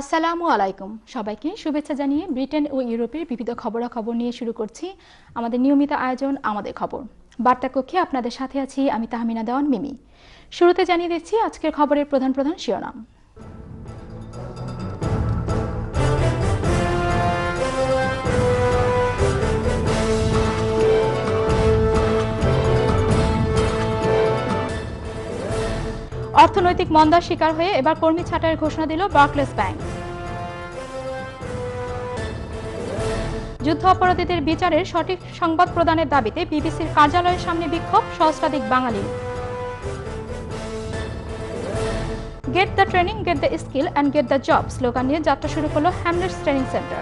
আসসালামু আলাইকুম সবাইকে শুভেচ্ছা জানিয়ে ব্রিটেন ও ইউরোপের বিবিধ খবরাখবর নিয়ে শুরু করছি আমাদের নিয়মিত আয়োজন আমাদের খবর বার্তা কক্ষে আপনাদের সাথে আছি আমি তাহমিনা দেওয়ান মিমি শুরুতে জানিয়ে দিচ্ছি আজকের খবরের প্রধান প্রধান শিরোনাম অর্থনৈতিক মন্দার শিকার হয়ে এবার কর্মী ছাঁটাইয়ের ঘোষণা দিল বার্কলেস ব্যাংক যুদ্ধ অপরাধীদের বিচারের সঠিক সংবাদ প্রদানের দাবিতে বিবিসির কার্যালয়ের সামনে বিক্ষোভ সহস্রাধিক বাঙালি get the training get the skill and get the job slogan নিয়ে যাত্রা শুরু করল হ্যামলেটস ট্রেনিং সেন্টার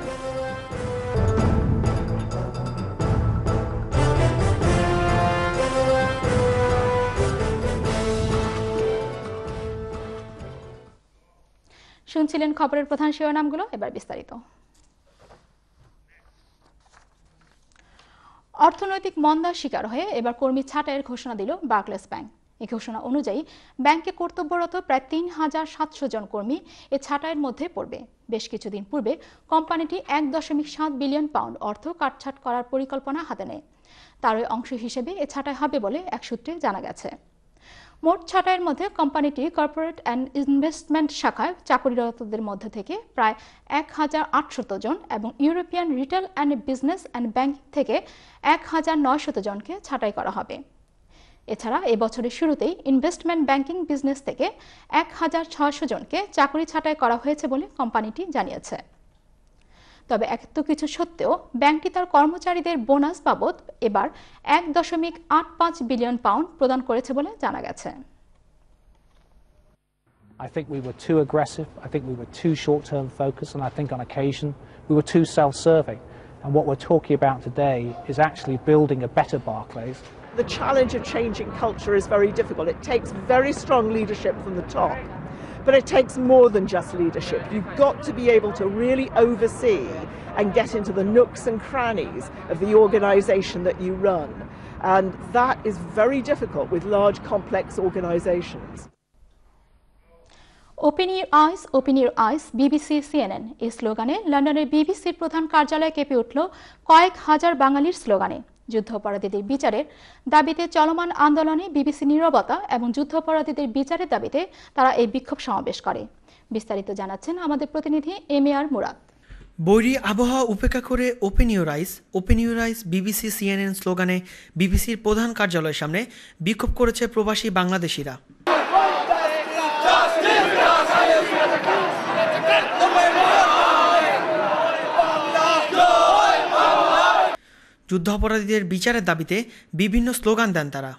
শুনছিলেন খবরের প্রধান শিরোনামগুলো এবার বিস্তারিত অর্থনৈতিক মন্দার শিকার হয়ে এবার কর্মী ছাঁটাইয়ের ঘোষণা দিল বার্কলেস ব্যাংক এই ঘোষণা অনুযায়ী ব্যাংকে কর্তব্যরত প্রায় তিন হাজার সাতশো জন কর্মী এ ছাঁটাইয়ের মধ্যে পড়বে বেশ কিছুদিন পূর্বে কোম্পানিটি এক দশমিক সাত বিলিয়ন পাউন্ড অর্থ কাটছাট করার পরিকল্পনা হাতে নেয় তারই অংশ হিসেবে এ ছাঁটাই হবে বলে এক সূত্রে জানা গেছে মোট ছাঁটাইয়ের মধ্যে কোম্পানিটি কর্পোরেট অ্যান্ড ইনভেস্টমেন্ট শাখায় চাকরিরতদের মধ্যে থেকে প্রায় এক হাজার আটশত জন এবং European retail and business and bank থেকে এক হাজার নয়শত জনকে ছাঁটাই করা হবে এছাড়া এবছরের শুরুতেই ইনভেস্টমেন্ট ব্যাংকিং বিজনেস থেকে এক হাজার ছয়শ জনকে চাকরি ছাঁটাই করা হয়েছে বলে কোম্পানিটি জানিয়েছে তবে এত কিছু সত্ত্বেও ব্যাংকটি তার কর্মচারীদের বোনাস বাবদ এবার এক দশমিক আট পাঁচ বিলিয়ন পাউন্ড প্রদান করেছে বলে জানা গেছে I think we were too aggressive. I think we were too short term focused. And I think on occasion we were too self serving. And what we're talking about today is actually building a better Barclays the challenge of changing culture is very difficult. It takes very strong leadership from the top But it takes more than just leadership. You've got to be able to really oversee and get into the nooks and crannies of the organization that you run. And that is very difficult with large, complex organizations. Open your eyes. Open your eyes slogan. In এই স্লোগানে লন্ডনের বিবিসির প্রধান কার্যালয় কেঁপে উঠল কয়েক হাজার বাঙালির স্লোগানে যুদ্ধাপরাধীদের বিচারের দাবিতে চলমান আন্দোলনে বিবিসি নিরবতা এবং যুদ্ধাপরাধীদের বিচারের দাবিতে তারা এই বিক্ষোভ সমাবেশ করে বিস্তারিত জানাচ্ছেন আমাদের প্রতিনিধি এম এ আর মুরাদ বৈরী আবহাওয়া উপেক্ষা করে open eyes open eyes BBC CNN স্লোগানে বিবিসির প্রধান কার্যালয়ের সামনে বিক্ষোভ করেছে প্রবাসী বাংলাদেশিরা যুদ্ধাপরাধীদের বিচারের দাবিতে বিভিন্ন স্লোগান দেন তারা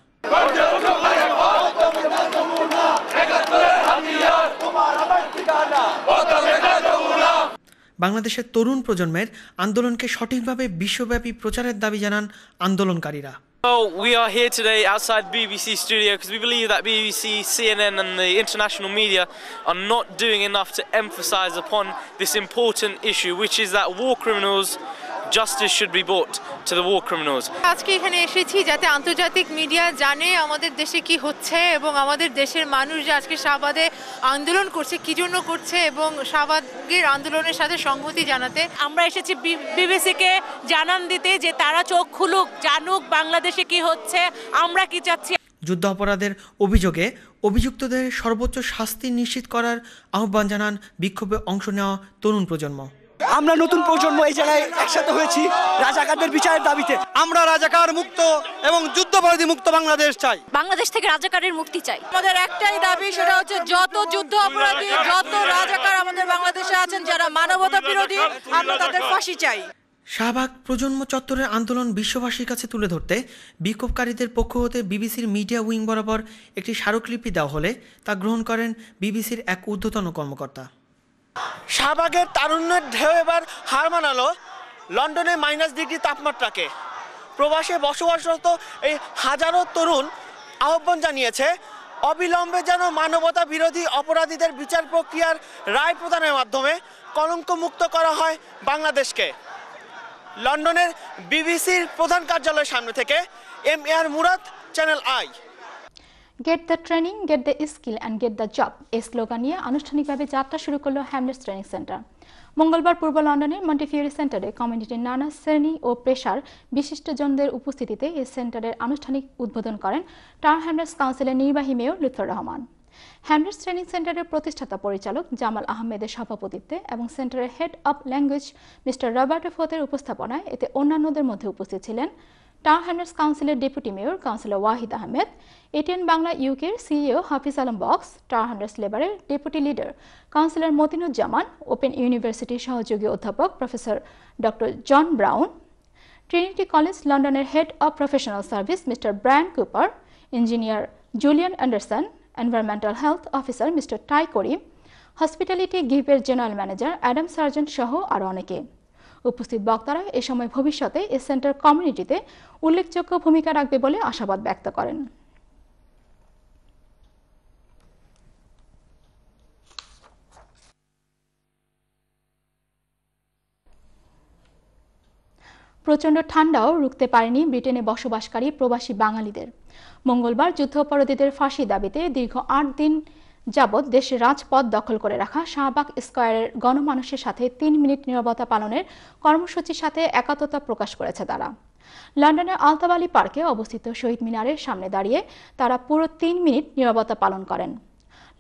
বাংলাদেশের তরুণ প্রজন্মের আন্দোলনকে সঠিকভাবে বিশ্বব্যাপী প্রচারের দাবি জানান আন্দোলনকারীরা আন্দোলনকারীরা justice should be brought to the war criminals. আজকে এখানে এসেছি যাতে আন্তর্জাতিক মিডিয়া জানে আমাদের দেশে কি হচ্ছে এবং আমাদের দেশের মানুষ যে আজকে শাহবাদে আন্দোলন করছে কি জন্য করছে এবং শাহবাদের আন্দোলনের সাথে সংহতি জানাতে আমরা এসেছি বিবিসিকে জানান দিতে যে তারা চোখ খুলুক জানুক বাংলাদেশে কি হচ্ছে আমরা কি চাচ্ছি যুদ্ধাপরাধের অভিযোগে অভিযুক্তদের সর্বোচ্চ শাস্তি নিশ্চিত করার আহ্বান জানান বিক্ষোভে অংশ নেওয়া তরুণ প্রজন্ম আমরা নতুন প্রজন্ম এই জায়গায় একসাথে হয়েছি রাজাকারদের বিচারের দাবিতে আমরা রাজাকার মুক্ত এবং বিরোধী মুক্ত বাংলাদেশ চাই বাংলাদেশ থেকে রাজাকারের মুক্তি চাই আমাদের একটাই দাবি সেটা হচ্ছে যত যুদ্ধ অপরাধী যত রাজাকার আমাদের বাংলাদেশে আছেন যারা মানবতা বিরোধী আমরা তাদের ফাঁসি চাই শাহবাগ প্রজন্ম চত্বরের আন্দোলন বিশ্ববাসীর কাছে তুলে ধরতে বিক্ষোভকারীদের পক্ষ হতে বিবিসির মিডিয়া উইং বরাবর একটি স্মারকলিপি দেওয়া হলে তা গ্রহণ করেন বিবিসির এক ঊর্ধ্বতন কর্মকর্তা শাহবাগের তারুণ্যের ঢেউ এবার হার মানালো লন্ডনে মাইনাস ডিগ্রি তাপমাত্রাকে প্রবাসে বসবাসরত এই হাজারো তরুণ আহ্বান জানিয়েছে অবিলম্বে যেন মানবতা বিরোধী অপরাধীদের বিচার প্রক্রিয়ার রায় প্রদানের মাধ্যমে কলঙ্কমুক্ত করা হয় বাংলাদেশকে লন্ডনের বিবিসির প্রধান কার্যালয়ের সামনে থেকে M A R Murad channel I get the training get the skill and get the job এই স্লোগান নিয়ে আনুষ্ঠানিকভাবে যাত্রা শুরু করলো হ্যামলেস ট্রেনিং সেন্টার মঙ্গলবার পূর্ব লন্ডনের মন্টিফিউরি সেন্টারে কমিউনিটির নানা শ্রেণী ও পেশার বিশিষ্টজনদের উপস্থিতিতে এই সেন্টারের আনুষ্ঠানিক উদ্বোধন করেন টাউন হ্যামলেস কাউন্সিলের নির্বাহী mayor Lutfur Rahman Hamlets training সেন্টারের প্রতিষ্ঠাতা পরিচালক জামাল আহমেদের সভাপতিত্বে এবং সেন্টারের head of language mister Robert ফোতের উপস্থাপনায় এতে অন্যান্যদের মধ্যে উপস্থিত ছিলেন টাউন হ্যান্ডার্স কাউন্সিলের deputy mayor councillor Wahid Ahmed ATN Bangla ইউকের সিইও হাফিজ আলম বক্স টাউন হ্যান্ডার্স লেবারের deputy leader councillor Motinuzzaman open ইউনিভার্সিটির সহযোগী অধ্যাপক professor doctor John Brown Trinity college লন্ডনের head of professional service mister Brian Cooper engineer Julian Anderson environmental health officer mister Ty Karim hospitality গিভের general manager Adam সার্জন সহ আরও অনেকে উপস্থিত বক্তারা এ সময় ভবিষ্যতে এ সেন্টার কমিউনিটিতে উল্লেখযোগ্য ভূমিকা রাখবে বলে আশাবাদ ব্যক্ত করেন প্রচণ্ড ঠান্ডাও রুখতে পারেনি ব্রিটেনে বসবাসকারী প্রবাসী বাঙালিদের মঙ্গলবার যুদ্ধাপরাধীদের ফাঁসি দাবিতে দীর্ঘ আট দিন যাবৎ দেশের রাজপথ দখল করে রাখা শাহবাগ স্কয়ারের গণমানুষের সাথে তিন মিনিট নিরবতা পালনের কর্মসূচির সাথে একাত্মতা প্রকাশ করেছে তারা লন্ডনের আলতাবালি পার্কে অবস্থিত শহীদ মিনারের সামনে দাঁড়িয়ে তারা পুরো তিন মিনিট নিরবতা পালন করেন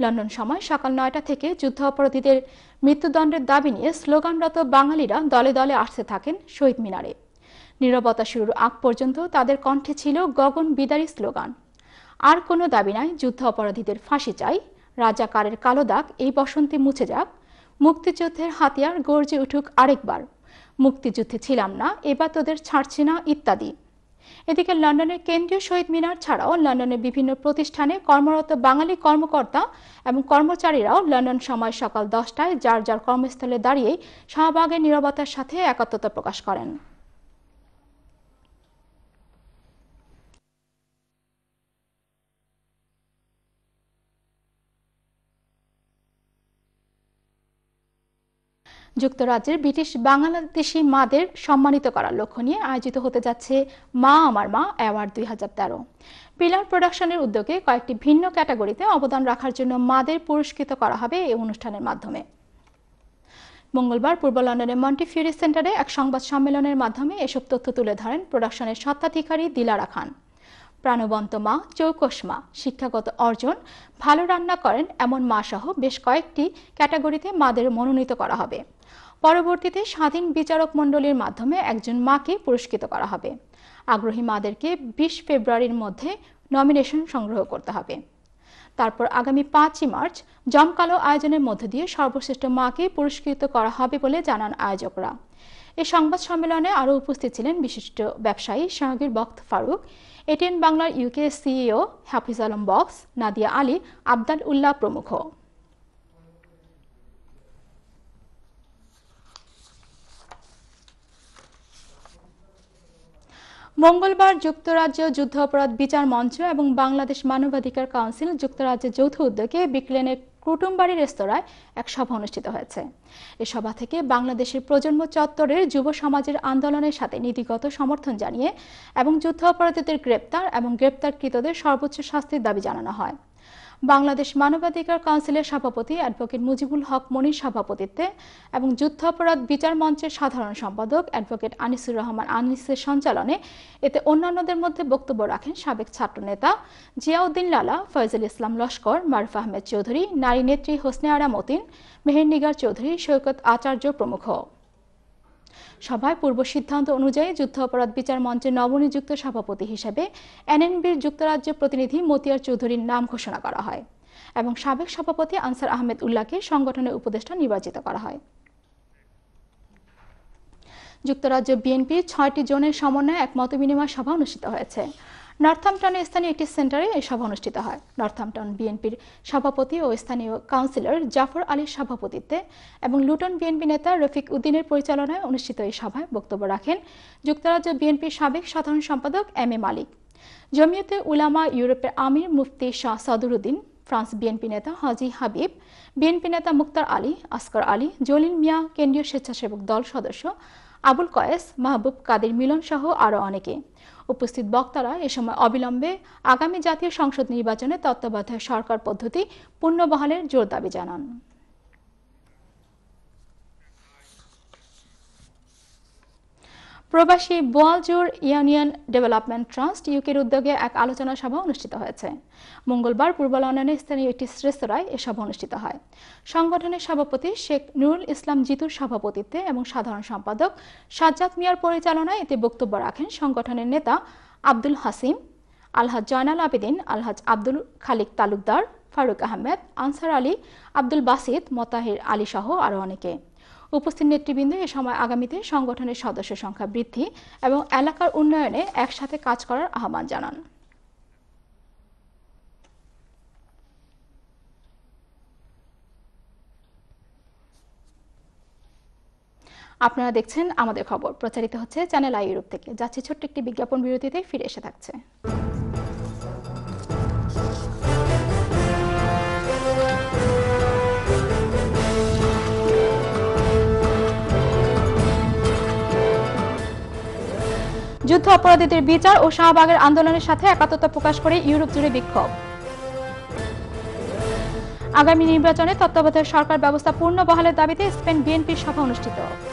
লন্ডন সময় সকাল নয়টা থেকে যুদ্ধাপরাধীদের মৃত্যুদণ্ডের দাবি নিয়ে স্লোগানরত বাঙালিরা দলে দলে আসতে থাকেন শহীদ মিনারে নিরবতা শুরুর আগ পর্যন্ত তাদের কণ্ঠে ছিল গগন বিদারী স্লোগান আর কোনো দাবি নাই যুদ্ধ অপরাধীদের ফাঁসি চায় রাজাকারের কালো দাগ এই বসন্তে মুছে যাক মুক্তিযুদ্ধের হাতিয়ার গর্জে উঠুক আরেকবার মুক্তিযুদ্ধে ছিলাম না এবার তোদের ছাড়ছি না ইত্যাদি এদিকে লন্ডনের কেন্দ্রীয় শহীদ মিনার ছাড়াও লন্ডনের বিভিন্ন প্রতিষ্ঠানে কর্মরত বাঙালি কর্মকর্তা এবং কর্মচারীরাও লন্ডন সময় সকাল দশটায় যার যার কর্মস্থলে দাঁড়িয়ে শাহবাগের নিরবতার সাথে একাত্মতা প্রকাশ করেন যুক্তরাজ্যের ব্রিটিশ বাংলাদেশি মাদের সম্মানিত করার লক্ষ্য নিয়ে আয়োজিত হতে যাচ্ছে মা আমার মা অ্যাওয়ার্ড দুই পিলার প্রোডাকশনের উদ্যোগে কয়েকটি ভিন্ন ক্যাটাগরিতে অবদান রাখার জন্য মাদের পুরস্কৃত করা হবে এই অনুষ্ঠানের মাধ্যমে মঙ্গলবার পূর্ব লন্ডনের মন্টিফিউরি সেন্টারে এক সংবাদ সম্মেলনের মাধ্যমে এসব তথ্য তুলে ধরেন প্রোডাকশনের স্বত্বাধিকারী দিলারা খান প্রাণবন্ত মা চৌকস মা শিক্ষাগত অর্জন ভালো রান্না করেন এমন মা সহ বেশ কয়েকটি ক্যাটাগরিতে মাদের মনোনীত করা হবে পরবর্তীতে স্বাধীন বিচারক মণ্ডলীর মাধ্যমে একজন মাকে পুরস্কৃত করা হবে আগ্রহী মাদেরকে বিশ ফেব্রুয়ারির মধ্যে নমিনেশন সংগ্রহ করতে হবে তারপর আগামী পাঁচই মার্চ জমকালো আয়োজনের মধ্য দিয়ে সর্বশ্রেষ্ঠ মাকে পুরস্কৃত করা হবে বলে জানান আয়োজকরা এই সংবাদ সম্মেলনে আরও উপস্থিত ছিলেন বিশিষ্ট ব্যবসায়ী শাহগীর বক্ত ফারুক এটিএন বাংলার UK CEO e Hafiz Alam Bux Nadia Ali Abdal Ullah প্রমুখ মঙ্গলবার যুক্তরাজ্য যুদ্ধাপরাধ বিচার মঞ্চ এবং বাংলাদেশ মানবাধিকার কাউন্সিল যুক্তরাজ্যের যৌথ উদ্যোগে বিকলেনের কুটুমবাড়ি রেস্তোরাঁয় এক সভা অনুষ্ঠিত হয়েছে এ সভা থেকে বাংলাদেশের প্রজন্ম চত্বরের যুব সমাজের আন্দোলনের সাথে নীতিগত সমর্থন জানিয়ে এবং অপরাধীদের গ্রেপ্তার এবং গ্রেপ্তারকৃতদের সর্বোচ্চ শাস্তির দাবি জানানো হয় বাংলাদেশ মানবাধিকার কাউন্সিলের সভাপতি অ্যাডভোকেট মুজিবুল হক মনির সভাপতিত্বে এবং যুদ্ধাপরাধ বিচার মঞ্চের সাধারণ সম্পাদক অ্যাডভোকেট আনিসুর রহমান আনিসের সঞ্চালনে এতে অন্যান্যদের মধ্যে বক্তব্য রাখেন সাবেক ছাত্রনেতা জিয়াউদ্দিন লালা ফয়জুল ইসলাম লস্কর মারুফ আহমেদ চৌধুরী নারী নেত্রী হোসনে আরা মতিন মেহের নিগার চৌধুরী সৈকত আচার্য প্রমুখ সভায় পূর্ব সিদ্ধান্ত অনুযায়ী যুদ্ধ অপরাধ বিচার মঞ্চের নবনিযুক্ত সভাপতি হিসেবে এনএনবির যুক্তরাজ্য প্রতিনিধি মতিয়ার চৌধুরীর নাম ঘোষণা করা হয় এবং সাবেক সভাপতি আনসার আহমেদ উল্লাহকে সংগঠনের উপদেষ্টা নির্বাচিত করা হয় যুক্তরাজ্য বিএনপির ছয়টি জোনের সমন্বয়ে এক মতবিনিময় সভা অনুষ্ঠিত হয়েছে নর্থাম্পটনে স্থানীয় একটি সেন্টারে এই সভা অনুষ্ঠিত হয় নর্থাম্পটন বিএনপির সভাপতি ও স্থানীয় কাউন্সিলর জাফর আলীর সভাপতিত্বে এবং লুটন বিএনপি নেতা রফিক উদ্দিনের পরিচালনায় অনুষ্ঠিত এই সভায় বক্তব্য রাখেন যুক্তরাজ্য বিএনপির সাবেক সাধারণ সম্পাদক এম এ মালিক জমিয়তে উলামা ইউরোপের আমির মুফতি শাহ উদ্দিন ফ্রান্স বিএনপি নেতা হাজি হাবিব বিএনপি নেতা মুক্তার আলী আসকর আলী জলিল মিয়া কেন্দ্রীয় স্বেচ্ছাসেবক দল সদস্য আবুল কয়েস মাহবুব কাদের মিলন সহ আরও অনেকে উপস্থিত বক্তারা এ সময় অবিলম্বে আগামী জাতীয় সংসদ নির্বাচনে তত্ত্বাবধায়ক সরকার পদ্ধতি পুনর্বহালের জোর দাবি জানান প্রবাসী বোয়ালজোর ইউনিয়ন ডেভেলপমেন্ট ট্রাস্ট ইউকের উদ্যোগে এক আলোচনা সভা অনুষ্ঠিত হয়েছে মঙ্গলবার পূর্ব লন্ডনের স্থানীয় একটি রেস্তোরাঁয় এ সভা অনুষ্ঠিত হয় সংগঠনের সভাপতি শেখ নুরুল ইসলাম জিতুর সভাপতিত্বে এবং সাধারণ সম্পাদক সাজ্জাদ মিয়ার পরিচালনায় এতে বক্তব্য রাখেন সংগঠনের নেতা আব্দুল হাসিম আলহাজ জয়নাল আবেদিন আলহাজ আব্দুল খালিক তালুকদার ফারুক আহমেদ আনসার আলী আব্দুল বাসিদ মতাহির আলী সহ আরও অনেকে উপস্থিত নেতৃবৃন্দ এ সময় আগামীতে সংগঠনের সদস্য সংখ্যা বৃদ্ধি এবং এলাকার উন্নয়নে একসাথে কাজ করার আহ্বান জানান আপনারা দেখছেন আমাদের খবর প্রচারিত হচ্ছে চ্যানেল আই ইউরোপ থেকে যাচ্ছে ছোট্ট একটি বিজ্ঞাপন বিরতিতে ফিরে এসে থাকছে যুদ্ধ অপরাধীদের বিচার ও শাহবাগের আন্দোলনের সাথে একাত্মতা প্রকাশ করে ইউরোপ জুড়ে বিক্ষোভ আগামী নির্বাচনে তত্ত্বাবধায়ক সরকার ব্যবস্থা পূর্ণ বহালের দাবিতে স্পেন বিএনপির সভা অনুষ্ঠিত